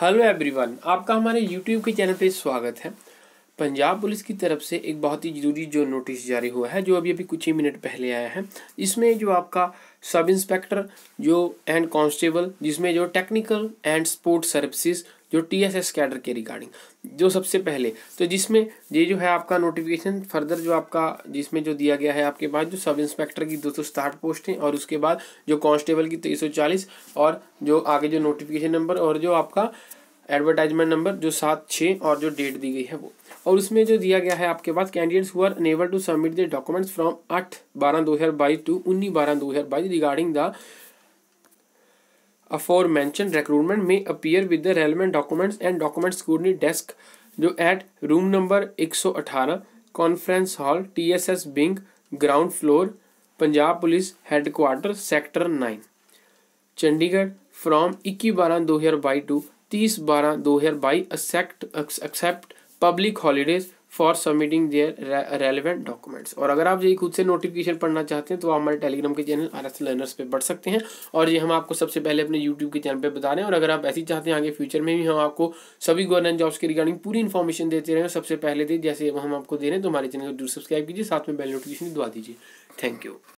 hello everyone आपका हमारे YouTube के चैनल पे स्वागत है पंजाब पुलिस की तरफ से एक बहुत ही ज़रूरी जो नोटिस जारी हुआ है जो अभी अभी कुछ ही मिनट पहले आया है इसमें जो आपका सब इंस्पेक्टर जो एंड कांस्टेबल जिसमें जो टेक्निकल एंड स्पोर्ट सर्विसेज जो टी एस एस कैडर के रिगार्डिंग जो सबसे पहले तो जिसमें ये जो है आपका नोटिफिकेशन फर्दर जो आपका जिसमें जो दिया गया है आपके पास जो सब इंस्पेक्टर की दो सौ साठ पोस्टें और उसके बाद जो कांस्टेबल की तेईस सौ चालीस और जो आगे जो नोटिफिकेशन नंबर और जो आपका एडवर्टाइजमेंट नंबर जो सात छः और जो डेट दी गई है वो और उसमें जो दिया गया है आपके पास कैंडिडेट्स हुआ enable to submit the documents from आठ बारह दो हज़ार बाईस टू उन्नीस बारह दो हज़ार बाईस regarding the aforementioned recruitment में appear with the relevant documents and documents scrutiny desk जो एट रूम नंबर एक सौ अठारह conference hall T S S building ground floor Punjab police headquarter sector nine Chandigarh from इक्की बारह दो हज़ार बाईस टू तीस बारह दो हज़ार by except except public holidays for submitting their relevant documents और अगर आप ये खुद से नोटिफिकेशन पढ़ना चाहते हैं तो आप हमारे टेलीग्राम के चैनल आर एस लर्नर्स पर पढ़ सकते हैं और ये हम आपको सबसे पहले अपने यूट्यूब के चैनल पर बता रहे हैं और अगर आप ऐसी चाहते हैं आगे फ्यूचर में भी हम आपको सभी गवर्नमेंट जॉब्स के रिगार्डिंग पूरी इन्फॉर्मेशन देते रहे तो सबसे पहले दे तो जैसे हम आपको दे रहे हैं तो हमारे चैनल को जरूर सब्सक्राइब कीजिए साथ में बेल नोटिफिकेशन दवा दीजिए थैंक यू